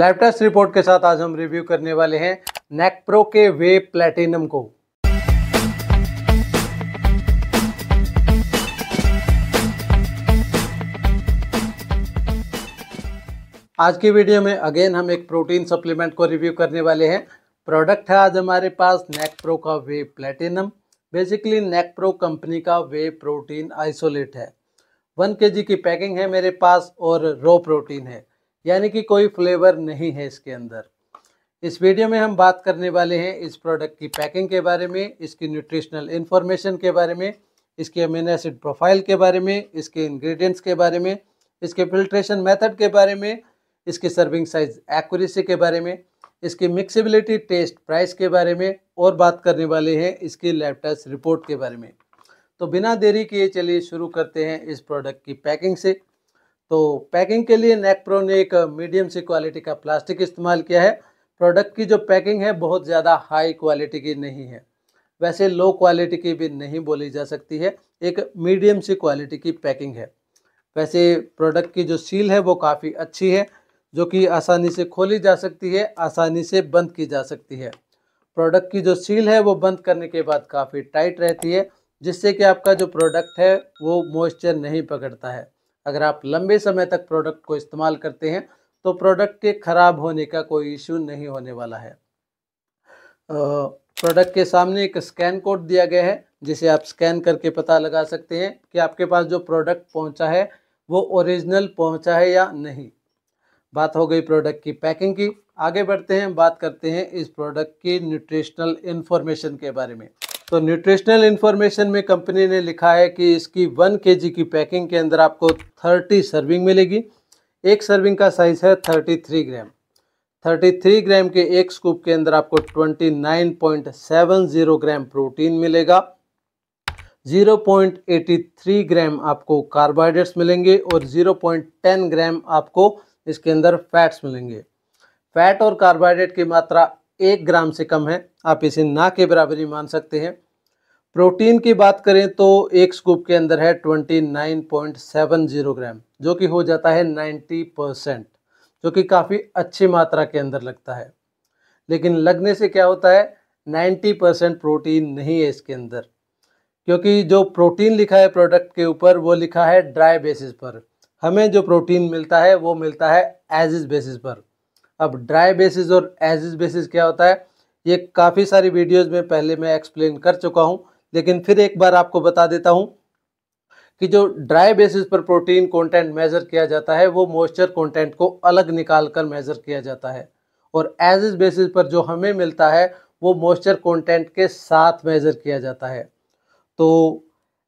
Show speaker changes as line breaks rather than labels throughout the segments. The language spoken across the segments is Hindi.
लेटेस्ट रिपोर्ट के साथ आज हम रिव्यू करने वाले हैं नेक प्रो के वे प्लेटिनम को आज की वीडियो में अगेन हम एक प्रोटीन सप्लीमेंट को रिव्यू करने वाले हैं प्रोडक्ट है आज हमारे पास नेक प्रो का whey platinum basically Nakpro company का वे प्रोटीन आइसोलेट है वन के की पैकिंग है मेरे पास और रो प्रोटीन है यानी कि कोई फ्लेवर नहीं है इसके अंदर इस वीडियो में हम बात करने वाले हैं इस प्रोडक्ट की पैकिंग के बारे में इसकी न्यूट्रिशनल इन्फॉर्मेशन के बारे में इसके अमीनो एसिड प्रोफाइल के बारे में इसके इंग्रेडिएंट्स के बारे में इसके फिल्ट्रेशन मेथड के बारे में इसकी सर्विंग साइज एक्यूरेसी के बारे में इसकी मिक्सिबिलिटी टेस्ट प्राइस के बारे में और बात करने वाले हैं इसकी लैब टेस्ट रिपोर्ट के बारे में तो बिना देरी किए चलिए शुरू करते हैं इस प्रोडक्ट की पैकिंग से तो पैकिंग के लिए नेक प्रो ने एक मीडियम सी क्वालिटी का प्लास्टिक इस्तेमाल किया है प्रोडक्ट की जो पैकिंग है बहुत ज़्यादा हाई क्वालिटी की नहीं है वैसे लो क्वालिटी की भी नहीं बोली जा सकती है एक मीडियम सी क्वालिटी की पैकिंग है वैसे प्रोडक्ट की जो सील है वो काफ़ी अच्छी है जो कि आसानी से खोली जा सकती है आसानी से बंद की जा सकती है प्रोडक्ट की जो सील है वो बंद करने के बाद काफ़ी टाइट रहती है जिससे कि आपका जो प्रोडक्ट है वो मॉइस्चर नहीं पकड़ता है अगर आप लंबे समय तक प्रोडक्ट को इस्तेमाल करते हैं तो प्रोडक्ट के ख़राब होने का कोई इशू नहीं होने वाला है प्रोडक्ट के सामने एक स्कैन कोड दिया गया है जिसे आप स्कैन करके पता लगा सकते हैं कि आपके पास जो प्रोडक्ट पहुंचा है वो ओरिजिनल पहुंचा है या नहीं बात हो गई प्रोडक्ट की पैकिंग की आगे बढ़ते हैं बात करते हैं इस प्रोडक्ट की न्यूट्रिशनल इन्फॉर्मेशन के बारे में तो न्यूट्रिशनल इन्फॉर्मेशन में कंपनी ने लिखा है कि इसकी वन के की पैकिंग के अंदर आपको थर्टी सर्विंग मिलेगी एक सर्विंग का साइज है thirty three gram thirty three gram के एक स्कूप के अंदर आपको twenty nine point seven zero gram protein मिलेगा zero point eighty three gram आपको कार्बोहाइड्रेट्स मिलेंगे और ज़ीरो पॉइंट टेन ग्राम आपको इसके अंदर फैट्स मिलेंगे फैट और कार्बोहाइड्रेट की मात्रा एक ग्राम से कम है आप इसे ना के बराबर ही मान सकते हैं प्रोटीन की बात करें तो एक स्कूप के अंदर है 29.70 ग्राम जो कि हो जाता है 90 परसेंट जो कि काफ़ी अच्छी मात्रा के अंदर लगता है लेकिन लगने से क्या होता है 90 परसेंट प्रोटीन नहीं है इसके अंदर क्योंकि जो प्रोटीन लिखा है प्रोडक्ट के ऊपर वो लिखा है ड्राई बेसिस पर हमें जो प्रोटीन मिलता है वो मिलता है एज इज बेसिस पर अब ड्राई बेसिस और एजिज बेसिस क्या होता है ये काफ़ी सारी वीडियोस में पहले मैं एक्सप्लेन कर चुका हूँ लेकिन फिर एक बार आपको बता देता हूँ कि जो ड्राई बेसिस पर प्रोटीन कंटेंट मेज़र किया जाता है वो मॉइस्चर कंटेंट को अलग निकाल कर मेज़र किया जाता है और इज बेसिस पर जो हमें मिलता है वो मॉइस्चर कंटेंट के साथ मेज़र किया जाता है तो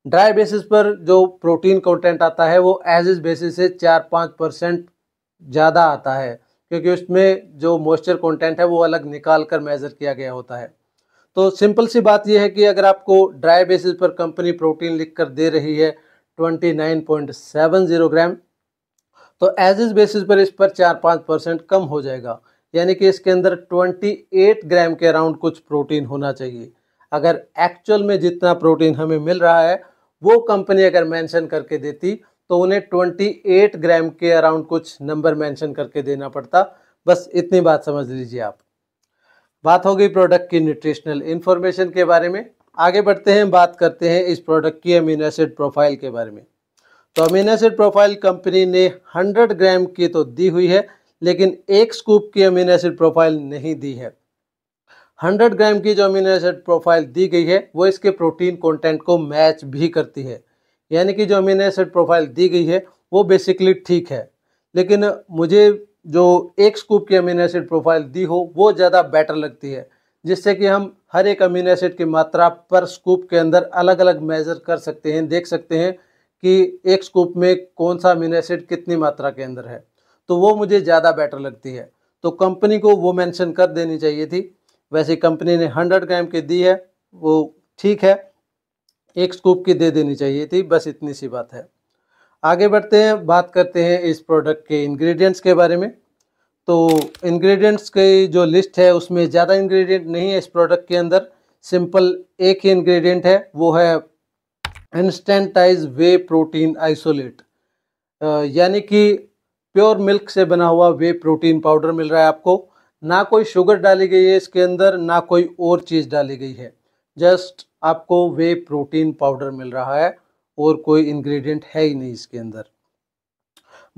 ड्राई बेसिस पर जो प्रोटीन कंटेंट आता है वो एज इज बेसिस से चार पाँच परसेंट ज़्यादा आता है क्योंकि उसमें जो मॉइस्चर कंटेंट है वो अलग निकाल कर मेज़र किया गया होता है तो सिंपल सी बात यह है कि अगर आपको ड्राई बेसिस पर कंपनी प्रोटीन लिख कर दे रही है 29.70 ग्राम तो एज इज बेसिस पर इस पर चार पाँच परसेंट कम हो जाएगा यानी कि इसके अंदर 28 ग्राम के अराउंड कुछ प्रोटीन होना चाहिए अगर एक्चुअल में जितना प्रोटीन हमें मिल रहा है वो कंपनी अगर मैंशन करके देती तो उन्हें 28 ग्राम के अराउंड कुछ नंबर मेंशन करके देना पड़ता बस इतनी बात समझ लीजिए आप बात हो गई प्रोडक्ट की न्यूट्रिशनल इन्फॉर्मेशन के बारे में आगे बढ़ते हैं बात करते हैं इस प्रोडक्ट की अमीनो एसिड प्रोफाइल के बारे में तो अमीनो एसिड प्रोफाइल कंपनी ने 100 ग्राम की तो दी हुई है लेकिन एक स्कूप की अमीनो एसिड प्रोफाइल नहीं दी है 100 ग्राम की जो अमीनो एसिड प्रोफाइल दी गई है वो इसके प्रोटीन कंटेंट को मैच भी करती है यानी कि जो अमीन एसिड प्रोफाइल दी गई है वो बेसिकली ठीक है लेकिन मुझे जो एक स्कूप की अमीन एसिड प्रोफाइल दी हो वो ज़्यादा बेटर लगती है जिससे कि हम हर एक अमीन एसिड की मात्रा पर स्कूप के अंदर अलग अलग मेज़र कर सकते हैं देख सकते हैं कि एक स्कूप में कौन सा अमीन एसिड कितनी मात्रा के अंदर है तो वो मुझे ज़्यादा बेटर लगती है तो कंपनी को वो मेंशन कर देनी चाहिए थी वैसे कंपनी ने हंड्रेड ग्राम की दी है वो ठीक है एक स्कूप की दे देनी चाहिए थी बस इतनी सी बात है आगे बढ़ते हैं बात करते हैं इस प्रोडक्ट के इंग्रेडिएंट्स के बारे में तो इंग्रेडिएंट्स की जो लिस्ट है उसमें ज़्यादा इंग्रेडिएंट नहीं है इस प्रोडक्ट के अंदर सिंपल एक ही इंग्रेडिएंट है वो है इंस्टेंटाइज वे प्रोटीन आइसोलेट यानी कि प्योर मिल्क से बना हुआ वे प्रोटीन पाउडर मिल रहा है आपको ना कोई शुगर डाली गई है इसके अंदर ना कोई और चीज़ डाली गई है जस्ट आपको वे प्रोटीन पाउडर मिल रहा है और कोई इंग्रेडिएंट है ही नहीं इसके अंदर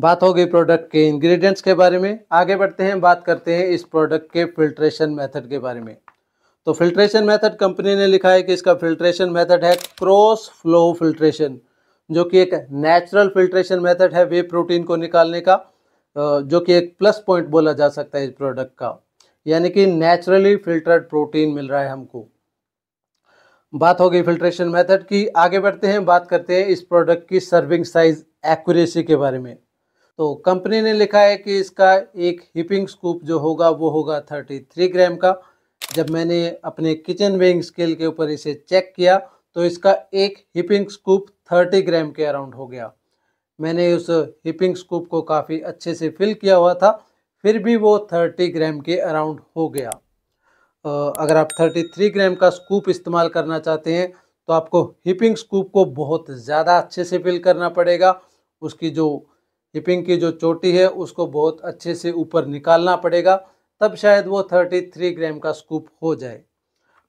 बात हो गई प्रोडक्ट के इंग्रेडिएंट्स के बारे में आगे बढ़ते हैं बात करते हैं इस प्रोडक्ट के फिल्ट्रेशन मेथड के बारे में तो फिल्ट्रेशन मेथड कंपनी ने लिखा है कि इसका फिल्ट्रेशन मेथड है क्रॉस फ्लो फिल्ट्रेशन जो कि एक नेचुरल फिल्ट्रेशन मेथड है वे प्रोटीन को निकालने का जो कि एक प्लस पॉइंट बोला जा सकता है इस प्रोडक्ट का यानी कि नेचुरली फिल्टर्ड प्रोटीन मिल रहा है हमको बात हो गई फिल्ट्रेशन मेथड की आगे बढ़ते हैं बात करते हैं इस प्रोडक्ट की सर्विंग साइज एक्यूरेसी के बारे में तो कंपनी ने लिखा है कि इसका एक हिपिंग स्कूप जो होगा वो होगा 33 ग्राम का जब मैंने अपने किचन वेइंग स्केल के ऊपर इसे चेक किया तो इसका एक हिपिंग स्कूप 30 ग्राम के अराउंड हो गया मैंने उस हिपिंग स्कूप को काफ़ी अच्छे से फिल किया हुआ था फिर भी वो 30 ग्राम के अराउंड हो गया अगर आप 33 ग्राम का स्कूप इस्तेमाल करना चाहते हैं तो आपको हिपिंग स्कूप को बहुत ज़्यादा अच्छे से फिल करना पड़ेगा उसकी जो हिपिंग की जो चोटी है उसको बहुत अच्छे से ऊपर निकालना पड़ेगा तब शायद वो 33 ग्राम का स्कूप हो जाए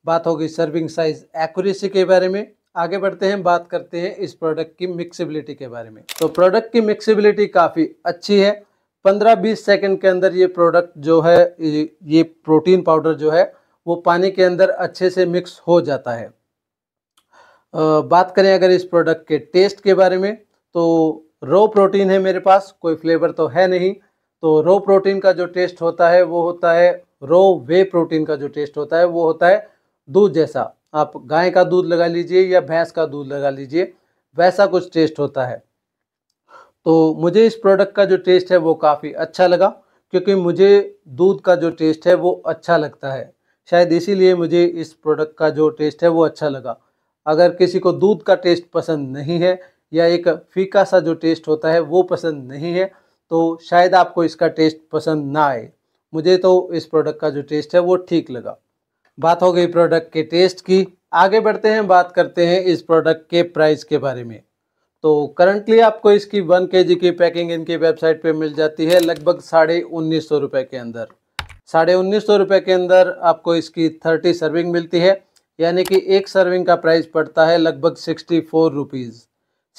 बात होगी सर्विंग साइज एक्यूरेसी के बारे में आगे बढ़ते हैं बात करते हैं इस प्रोडक्ट की मिक्सिबिलिटी के बारे में तो प्रोडक्ट की मिक्सिबिलिटी काफ़ी अच्छी है 15-20 सेकंड के अंदर ये प्रोडक्ट जो है ये प्रोटीन पाउडर जो है वो पानी के अंदर अच्छे से मिक्स हो जाता है बात करें अगर इस प्रोडक्ट के टेस्ट के बारे में तो रो प्रोटीन है मेरे पास कोई फ्लेवर तो है नहीं तो रो प्रोटीन का जो टेस्ट होता है वो होता है रो वे प्रोटीन का जो टेस्ट होता है वो होता है दूध जैसा आप गाय का दूध लगा लीजिए या भैंस का दूध लगा लीजिए वैसा कुछ टेस्ट होता है तो मुझे इस प्रोडक्ट का जो टेस्ट है वो काफ़ी अच्छा लगा क्योंकि मुझे दूध का जो टेस्ट है वो अच्छा लगता है शायद इसीलिए मुझे इस प्रोडक्ट का जो टेस्ट है वो अच्छा लगा अगर किसी को दूध का टेस्ट पसंद नहीं है या एक फीका सा जो टेस्ट होता है वो पसंद नहीं है तो शायद आपको इसका टेस्ट पसंद ना आए मुझे तो इस प्रोडक्ट का जो टेस्ट है वो ठीक लगा बात हो गई प्रोडक्ट के टेस्ट की आगे बढ़ते हैं बात करते हैं इस प्रोडक्ट के प्राइस के बारे में तो करंटली आपको इसकी वन के की पैकिंग इनकी वेबसाइट पर मिल जाती है लगभग साढ़े उन्नीस सौ रुपये के अंदर साढ़े उन्नीस सौ रुपये के अंदर आपको इसकी थर्टी सर्विंग मिलती है यानी कि एक सर्विंग का प्राइस पड़ता है लगभग sixty four rupees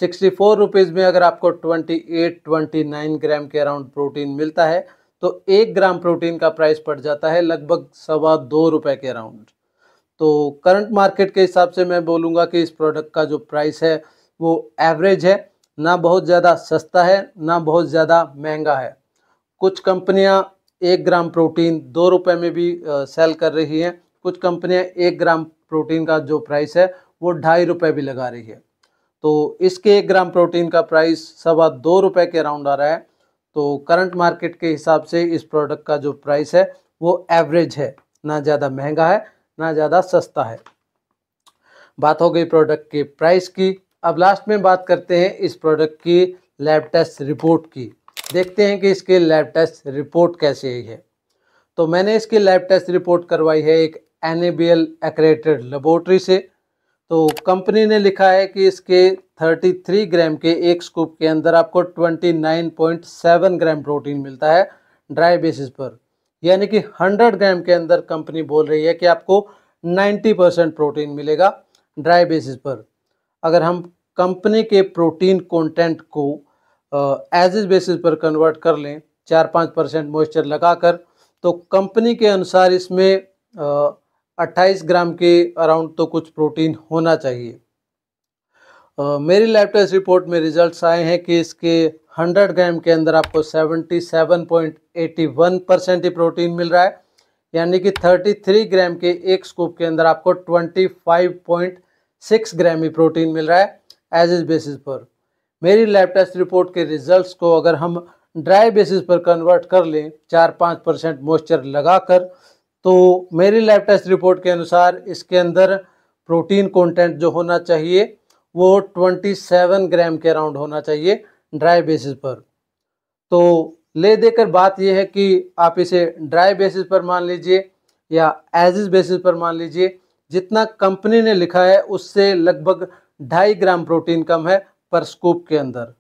sixty four rupees में अगर आपको twenty eight twenty nine gram के अराउंड प्रोटीन मिलता है तो एक ग्राम प्रोटीन का प्राइस पड़ जाता है लगभग सवा दो रुपये के अराउंड तो करंट मार्केट के हिसाब से मैं बोलूँगा कि इस प्रोडक्ट का जो प्राइस है वो एवरेज है ना बहुत ज़्यादा सस्ता है ना बहुत ज़्यादा महंगा है कुछ कंपनियां एक ग्राम प्रोटीन दो रुपए में भी सेल कर रही हैं कुछ कंपनियां एक ग्राम प्रोटीन का जो प्राइस है वो ढाई रुपए भी लगा रही है तो इसके एक ग्राम प्रोटीन का प्राइस सवा दो रुपये के अराउंड आ रहा है तो करंट मार्केट के हिसाब से इस प्रोडक्ट का जो प्राइस है वो एवरेज है ना ज़्यादा महंगा है ना ज़्यादा सस्ता है बात हो गई प्रोडक्ट के प्राइस की अब लास्ट में बात करते हैं इस प्रोडक्ट की लैब टेस्ट रिपोर्ट की देखते हैं कि इसके लैब टेस्ट रिपोर्ट कैसी आई है तो मैंने इसकी लैब टेस्ट रिपोर्ट करवाई है एक N A B L accredited laboratory से तो कंपनी ने लिखा है कि इसके 33 ग्राम के एक स्कूप के अंदर आपको 29.7 ग्राम प्रोटीन मिलता है ड्राई बेसिस पर यानी कि 100 ग्राम के अंदर कंपनी बोल रही है कि आपको 90 परसेंट प्रोटीन मिलेगा ड्राई बेसिस पर अगर हम कंपनी के प्रोटीन कंटेंट को एज इज बेसिस पर कन्वर्ट कर लें चार पाँच परसेंट मॉइस्चर लगाकर तो कंपनी के अनुसार इसमें अट्ठाईस ग्राम के अराउंड तो कुछ प्रोटीन होना चाहिए आ, मेरी लैब टेस्ट रिपोर्ट में रिजल्ट्स आए हैं कि इसके 100 ग्राम के अंदर आपको 77.81 परसेंट ही प्रोटीन मिल रहा है यानी कि 33 ग्राम के एक स्कूप के अंदर आपको 25.6 ग्राम ही प्रोटीन मिल रहा है एज इज बेसिस पर मेरी लैब टेस्ट रिपोर्ट के रिजल्ट्स को अगर हम ड्राई बेसिस पर कन्वर्ट कर लें चार पाँच परसेंट मॉइस्चर लगाकर तो मेरी लैब टेस्ट रिपोर्ट के अनुसार इसके अंदर प्रोटीन कंटेंट जो होना चाहिए वो 27 ग्राम के अराउंड होना चाहिए ड्राई बेसिस पर तो ले देकर बात यह है कि आप इसे ड्राई बेसिस पर मान लीजिए या एज इज बेसिस पर मान लीजिए जितना कंपनी ने लिखा है उससे लगभग ढाई ग्राम प्रोटीन कम है पर स्कूप के अंदर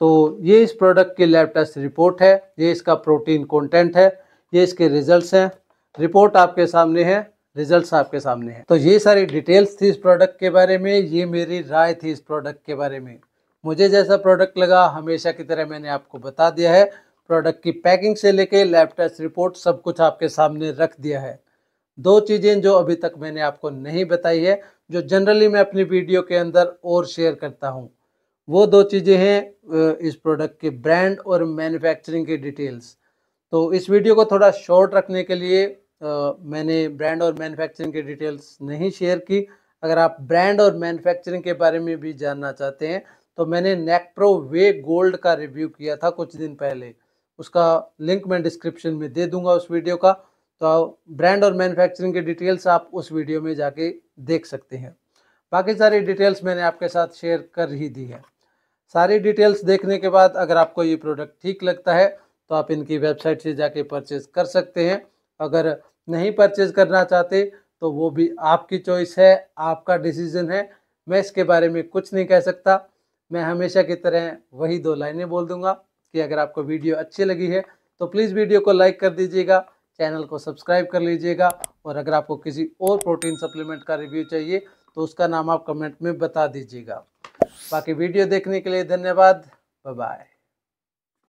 तो ये इस प्रोडक्ट की लैब टेस्ट रिपोर्ट है ये इसका प्रोटीन कंटेंट है ये इसके रिजल्ट्स हैं रिपोर्ट आपके सामने है रिजल्ट्स आपके सामने हैं तो ये सारी डिटेल्स थी इस प्रोडक्ट के बारे में ये मेरी राय थी इस प्रोडक्ट के बारे में मुझे जैसा प्रोडक्ट लगा हमेशा की तरह मैंने आपको बता दिया है प्रोडक्ट की पैकिंग से लेके लैब टेस्ट रिपोर्ट सब कुछ आपके सामने रख दिया है दो चीज़ें जो अभी तक मैंने आपको नहीं बताई है जो जनरली मैं अपनी वीडियो के अंदर और शेयर करता हूँ वो दो चीज़ें हैं इस प्रोडक्ट के ब्रांड और मैन्युफैक्चरिंग की डिटेल्स तो इस वीडियो को थोड़ा शॉर्ट रखने के लिए आ, मैंने ब्रांड और मैन्युफैक्चरिंग की डिटेल्स नहीं शेयर की अगर आप ब्रांड और मैन्युफैक्चरिंग के बारे में भी जानना चाहते हैं तो मैंने नेकप्रो वे गोल्ड का रिव्यू किया था कुछ दिन पहले उसका लिंक मैं डिस्क्रिप्शन में दे दूंगा उस वीडियो का तो ब्रांड और मैन्युफैक्चरिंग की डिटेल्स आप उस वीडियो में जाके देख सकते हैं बाकी सारी डिटेल्स मैंने आपके साथ शेयर कर ही दी है सारी डिटेल्स देखने के बाद अगर आपको ये प्रोडक्ट ठीक लगता है तो आप इनकी वेबसाइट से जाके परचेज कर सकते हैं अगर नहीं परचेज करना चाहते तो वो भी आपकी चॉइस है आपका डिसीजन है मैं इसके बारे में कुछ नहीं कह सकता मैं हमेशा की तरह वही दो लाइनें बोल दूंगा कि अगर आपको वीडियो अच्छी लगी है तो प्लीज़ वीडियो को लाइक कर दीजिएगा चैनल को सब्सक्राइब कर लीजिएगा और अगर आपको किसी और प्रोटीन सप्लीमेंट का रिव्यू चाहिए तो उसका नाम आप कमेंट में बता दीजिएगा बाकी वीडियो देखने के लिए धन्यवाद बाय